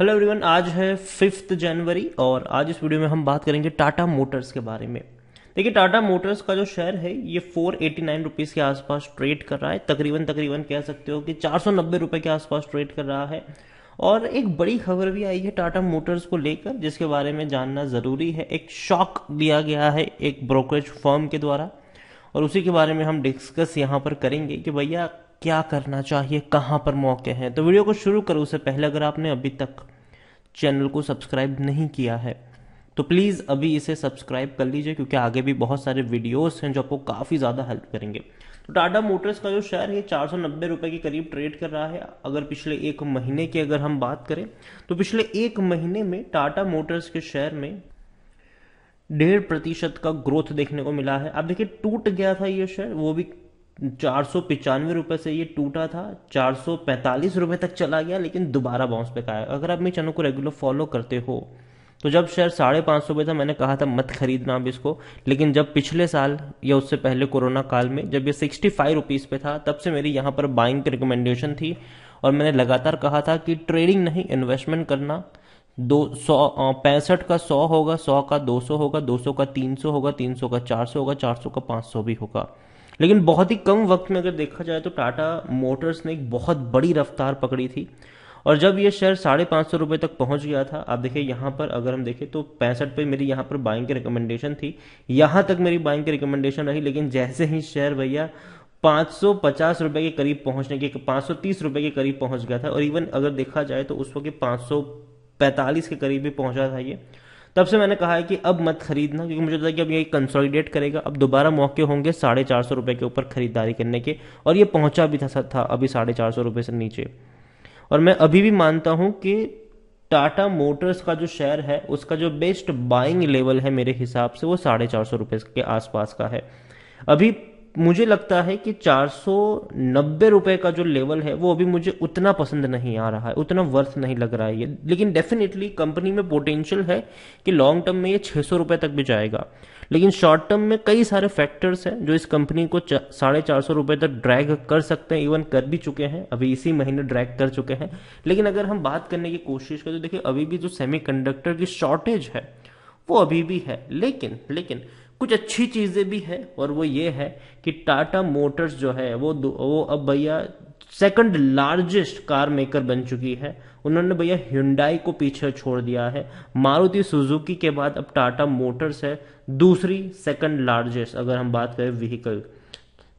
hello everyone आज है fifth जनवरी और आज इस वीडियो में हम बात करेंगे टाटा मोटर्स के बारे में देखिए टाटा मोटर्स का जो शेयर है ये फोर एटी नाइन रुपीज़ के आसपास ट्रेड कर रहा है तकरीबन तकरीबन कह सकते हो कि चार सौ नब्बे रुपये के आसपास ट्रेड कर रहा है और एक बड़ी खबर भी आई है टाटा मोटर्स को लेकर जिसके बारे में जानना ज़रूरी है एक शॉक दिया गया है एक ब्रोकरेज फर्म के द्वारा और उसी के बारे में हम डिस्कस यहाँ पर करेंगे कि भैया क्या करना चाहिए कहाँ पर मौके हैं तो वीडियो को शुरू करो उससे पहले अगर आपने अभी तक चैनल को सब्सक्राइब नहीं किया है तो प्लीज़ अभी इसे सब्सक्राइब कर लीजिए क्योंकि आगे भी बहुत सारे वीडियोस हैं जो आपको काफ़ी ज़्यादा हेल्प करेंगे तो टाटा मोटर्स का जो शेयर है चार सौ नब्बे रुपए के करीब ट्रेड कर रहा है अगर पिछले एक महीने की अगर हम बात करें तो पिछले एक महीने में टाटा मोटर्स के शेयर में डेढ़ प्रतिशत का ग्रोथ देखने को मिला है अब देखिए टूट गया था ये शेयर वो भी चार सौ पिचानवे रुपये से ये टूटा था चार सौ पैंतालीस रुपये तक चला गया लेकिन दोबारा बाउंस पे आया अगर आप मेरे चैनल को रेगुलर फॉलो करते हो तो जब शेयर साढ़े पाँच सौ था मैंने कहा था मत खरीदना अभी इसको लेकिन जब पिछले साल या उससे पहले कोरोना काल में जब ये सिक्सटी फाइव रुपीज़ पे था तब से मेरी यहाँ पर बाइंग की रिकमेंडेशन थी और मैंने लगातार कहा था कि ट्रेडिंग नहीं इन्वेस्टमेंट करना दो सौ पैंसठ का सौ होगा सौ का दो सौ होगा दो सौ का तीन सौ होगा तीन सौ का चार सौ होगा चार सौ का पाँच सौ भी होगा लेकिन बहुत ही कम वक्त में अगर देखा जाए तो टाटा मोटर्स ने एक बहुत बड़ी रफ्तार पकड़ी थी और जब ये शेयर साढ़े पाँच सौ रुपये तक पहुंच गया था आप देखिए यहाँ पर अगर हम देखें तो पैंसठ पे मेरी यहाँ पर बाइंग की रिकमेंडेशन थी यहाँ तक मेरी बाइंग की रिकमेंडेशन रही लेकिन जैसे ही शेयर भैया पाँच सौ पचास रुपये के करीब पहुँचने के पाँच सौ तीस रुपये के करीब पहुँच गया था और इवन अगर देखा जाए तो उस वक्त पाँच सौ पैंतालीस के करीब भी पहुँचा था ये तब से मैंने कहा है कि अब मत खरीदना क्योंकि मुझे लगता है कि अब ये कंसोलिडेट करेगा अब दोबारा मौके होंगे साढ़े चार सौ रुपये के ऊपर ख़रीदारी करने के और ये पहुंचा भी था था अभी साढ़े चार सौ रुपये से नीचे और मैं अभी भी मानता हूँ कि टाटा मोटर्स का जो शेयर है उसका जो बेस्ट बाइंग लेवल है मेरे हिसाब से वो साढ़े चार सौ रुपये के आसपास का है अभी मुझे लगता है कि चार रुपए का जो लेवल है वो अभी मुझे उतना पसंद नहीं आ रहा है उतना वर्थ नहीं लग रहा है ये लेकिन डेफिनेटली कंपनी में पोटेंशियल है कि लॉन्ग टर्म में ये छः रुपए तक भी जाएगा लेकिन शॉर्ट टर्म में कई सारे फैक्टर्स हैं जो इस कंपनी को साढ़े चार सौ रुपये तक ड्रैग कर सकते हैं इवन कर भी चुके हैं अभी इसी महीने ड्रैग कर चुके हैं लेकिन अगर हम बात करने की कोशिश करें तो देखिए अभी भी जो सेमीकंडक्टर की शॉर्टेज है वो अभी भी है लेकिन लेकिन कुछ अच्छी चीज़ें भी हैं और वो ये है कि टाटा मोटर्स जो है वो वो अब भैया सेकंड लार्जेस्ट कार मेकर बन चुकी है उन्होंने भैया हिंडाई को पीछे छोड़ दिया है मारुति सुजुकी के बाद अब टाटा मोटर्स है दूसरी सेकंड लार्जेस्ट अगर हम बात करें व्हीकल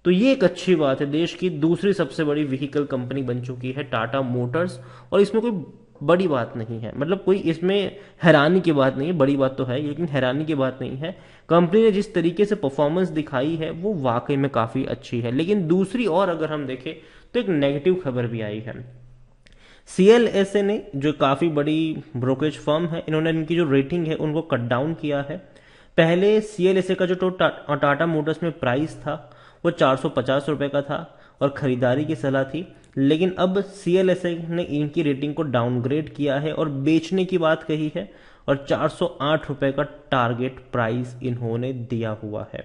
तो ये एक अच्छी बात है देश की दूसरी सबसे बड़ी व्हीकल कंपनी बन चुकी है टाटा मोटर्स और इसमें कोई बड़ी बात नहीं है मतलब कोई इसमें हैरानी की बात नहीं है बड़ी बात तो है लेकिन हैरानी की बात नहीं है कंपनी ने जिस तरीके से परफॉर्मेंस दिखाई है वो वाकई में काफ़ी अच्छी है लेकिन दूसरी और अगर हम देखें तो एक नेगेटिव खबर भी आई है सी एल एस ए ने जो काफ़ी बड़ी ब्रोकरेज फर्म है इन्होंने इनकी जो रेटिंग है उनको कट डाउन किया है पहले सी एल एस ए का जो टोटा टाटा मोटर्स में प्राइस था वो चार सौ पचास रुपये का था और ख़रीदारी की सलाह थी लेकिन अब सी ने इनकी रेटिंग को डाउनग्रेड किया है और बेचने की बात कही है और चार रुपए का टारगेट प्राइस इन्होंने दिया हुआ है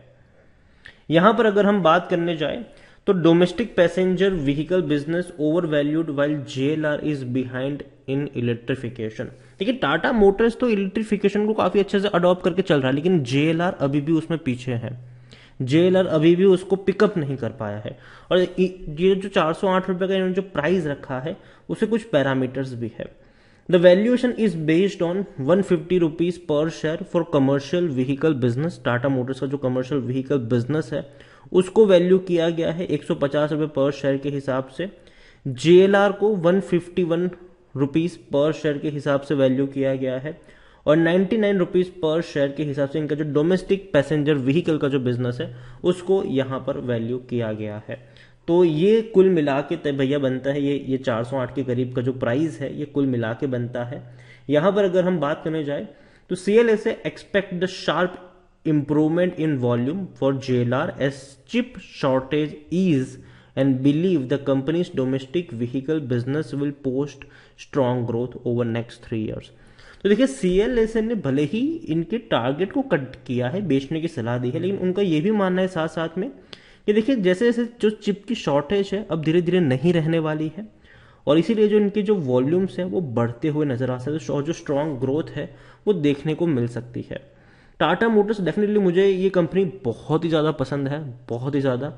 यहां पर अगर हम बात करने जाए तो domestic passenger vehicle business over valued while J is behind in electrification देखिए टाटा मोटर्स तो इलेक्ट्रिफिकेशन को काफी अच्छे से अडॉप्ट करके चल रहा है लेकिन जे अभी भी उसमें पीछे है जेलर अभी भी उसको पिकअप नहीं कर पाया है और ये जो चार सौ आठ रुपये का इन्होंने जो प्राइस रखा है उसे कुछ पैरामीटर्स भी है the valuation is based on one fifty rupees per share for commercial vehicle business Tata Motors का जो कमर्शियल व्हीकल बिजनेस है उसको वैल्यू किया गया है एक सौ पचास रुपये पर शेयर के हिसाब से जे को one fifty one rupees per share के हिसाब से वैल्यू किया गया है और ninety nine rupees per share के हिसाब से इनका जो डोमेस्टिक पैसेंजर व्हीकल का जो बिजनेस है उसको यहाँ पर वैल्यू किया गया है तो ये कुल मिला के भैया बनता है ये ये चार सौ आठ के करीब का जो प्राइस है ये कुल मिला के बनता है यहाँ पर अगर हम बात करने जाए तो C L S expect the sharp improvement in volume for J L R S chip shortage is and believe the company's domestic vehicle business will post strong growth over next three years तो देखिए सी L S N ने भले ही इनके target को cut किया है बेचने की सलाह दी है लेकिन उनका ये भी मानना है साथ साथ में कि देखिए जैसे जैसे जो चिप की शॉर्टेज है अब धीरे धीरे नहीं रहने वाली है और इसीलिए जो इनके जो वॉल्यूम्स हैं वो बढ़ते हुए नज़र आ सकते हैं और जो स्ट्रॉन्ग ग्रोथ है वो देखने को मिल सकती है टाटा मोटर्स डेफिनेटली मुझे ये कंपनी बहुत ही ज़्यादा पसंद है बहुत ही ज़्यादा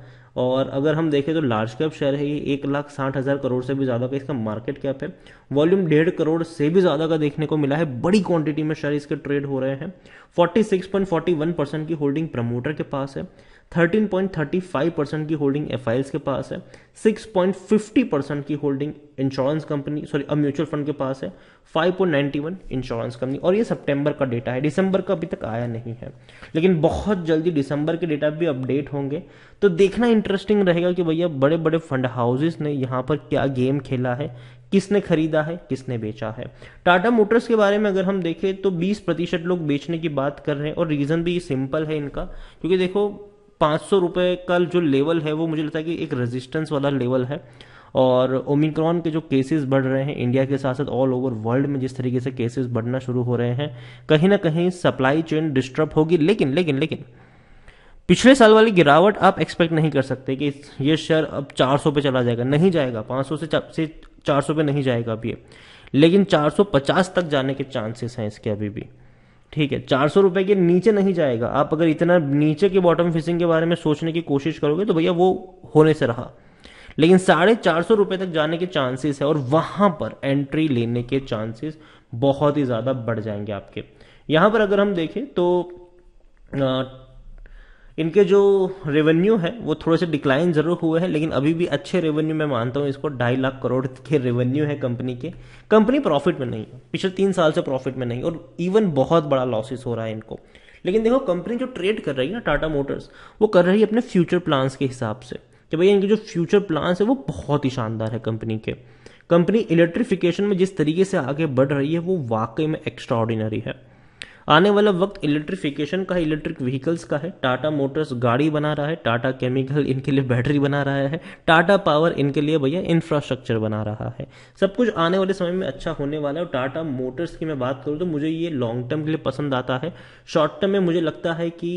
और अगर हम देखें तो लार्ज कैप शेयर है ये एक लाख साठ हज़ार करोड़ से भी ज़्यादा का इसका मार्केट कैप है वॉल्यूम डेढ़ करोड़ से भी ज़्यादा का देखने को मिला है बड़ी क्वांटिटी में शेयर इसके ट्रेड हो रहे हैं forty forty six point one percent की होल्डिंग प्रमोटर के पास है 13.35 परसेंट की होल्डिंग एफ के पास है 6.50 परसेंट की होल्डिंग इंश्योरेंस कंपनी सॉरी अब म्यूचुअल फंड के पास है 5.91 इंश्योरेंस कंपनी और ये सितंबर का डेटा है दिसंबर का अभी तक आया नहीं है लेकिन बहुत जल्दी दिसंबर के डेटा भी अपडेट होंगे तो देखना इंटरेस्टिंग रहेगा कि भैया बड़े बड़े फंड हाउसेस ने यहाँ पर क्या गेम खेला है किसने खरीदा है किसने बेचा है टाटा मोटर्स के बारे में अगर हम देखें तो 20 प्रतिशत लोग बेचने की बात कर रहे हैं और रीज़न भी सिंपल है इनका क्योंकि देखो पाँच सौ रुपये का जो लेवल है वो मुझे लगता है कि एक रेजिस्टेंस वाला लेवल है और ओमिक्रॉन के जो केसेस बढ़ रहे हैं इंडिया के साथ साथ ऑल ओवर वर्ल्ड में जिस तरीके से केसेस बढ़ना शुरू हो रहे हैं कहीं ना कहीं सप्लाई चेन डिस्टर्ब होगी लेकिन लेकिन लेकिन पिछले साल वाली गिरावट आप एक्सपेक्ट नहीं कर सकते कि ये शेयर अब 400 पे चला जाएगा नहीं जाएगा 500 से से 400 पे नहीं जाएगा अभी ये लेकिन 450 तक जाने के चांसेस हैं इसके अभी भी ठीक है चार सौ रुपए के नीचे नहीं जाएगा आप अगर इतना नीचे की बॉटम फिशिंग के बारे में सोचने की कोशिश करोगे तो भैया वो होने से रहा लेकिन साढ़े चार सौ रुपए तक जाने के चांसेस है और वहां पर एंट्री लेने के चांसेस बहुत ही ज़्यादा बढ़ जाएंगे आपके यहां पर अगर हम देखें तो इनके जो रेवेन्यू है वो थोड़े से डिक्लाइन ज़रूर हुए हैं लेकिन अभी भी अच्छे रेवेन्यू मैं मानता हूँ इसको ढाई लाख करोड़ के रेवेन्यू है कंपनी के कंपनी प्रॉफिट में नहीं है पिछले तीन साल से प्रॉफिट में नहीं और इवन बहुत बड़ा लॉसेस हो रहा है इनको लेकिन देखो कंपनी जो ट्रेड कर रही है ना टाटा मोटर्स वो कर रही है अपने फ्यूचर प्लान्स के हिसाब से कि भैया इनके जो फ्यूचर प्लान्स है वो बहुत ही शानदार है कंपनी के कंपनी इलेक्ट्रिफिकेशन में जिस तरीके से आगे बढ़ रही है वो वाकई में एक्स्ट्रा है आने वाला वक्त इलेक्ट्रिफिकेशन का है इलेक्ट्रिक व्हीकल्स का है टाटा मोटर्स गाड़ी बना रहा है टाटा केमिकल इनके लिए बैटरी बना रहा है टाटा पावर इनके लिए भैया इंफ्रास्ट्रक्चर बना रहा है सब कुछ आने वाले समय में अच्छा होने वाला है और टाटा मोटर्स की मैं बात करूँ तो मुझे ये लॉन्ग टर्म के लिए पसंद आता है शॉर्ट टर्म में मुझे लगता है कि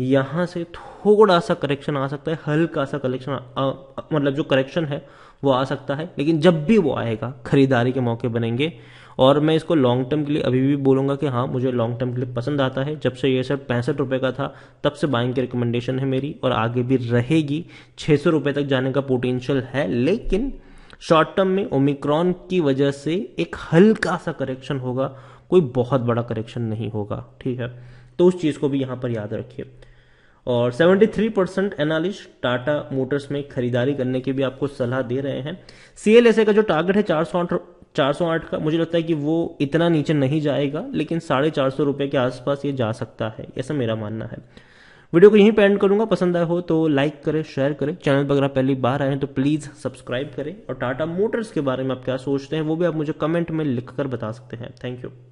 यहाँ से थोड़ा सा करेक्शन आ सकता है हल्का सा कलेक्शन मतलब जो करेक्शन है वो आ सकता है लेकिन जब भी वो आएगा खरीदारी के मौके बनेंगे और मैं इसको लॉन्ग टर्म के लिए अभी भी बोलूंगा कि हाँ मुझे लॉन्ग टर्म के लिए पसंद आता है जब से ये सर पैंसठ रुपये का था तब से बाइंग की रिकमेंडेशन है मेरी और आगे भी रहेगी छः सौ रुपये तक जाने का पोटेंशियल है लेकिन शॉर्ट टर्म में ओमिक्रॉन की वजह से एक हल्का सा करेक्शन होगा कोई बहुत बड़ा करेक्शन नहीं होगा ठीक है तो उस चीज़ को भी यहाँ पर याद रखिए और 73 परसेंट एनालिस्ट टाटा मोटर्स में खरीदारी करने की भी आपको सलाह दे रहे हैं सीएलएसए का जो टारगेट है चार सौ 408 का मुझे लगता है कि वो इतना नीचे नहीं जाएगा लेकिन साढ़े चार सौ रुपये के आसपास ये जा सकता है ऐसा मेरा मानना है वीडियो को यहीं पर एंड करूंगा पसंद आया हो तो लाइक करें शेयर करें चैनल पर अगर आप पहली बार आए हैं तो प्लीज़ सब्सक्राइब करें और टाटा मोटर्स के बारे में आप क्या सोचते हैं वो भी आप मुझे कमेंट में लिख कर बता सकते हैं थैंक यू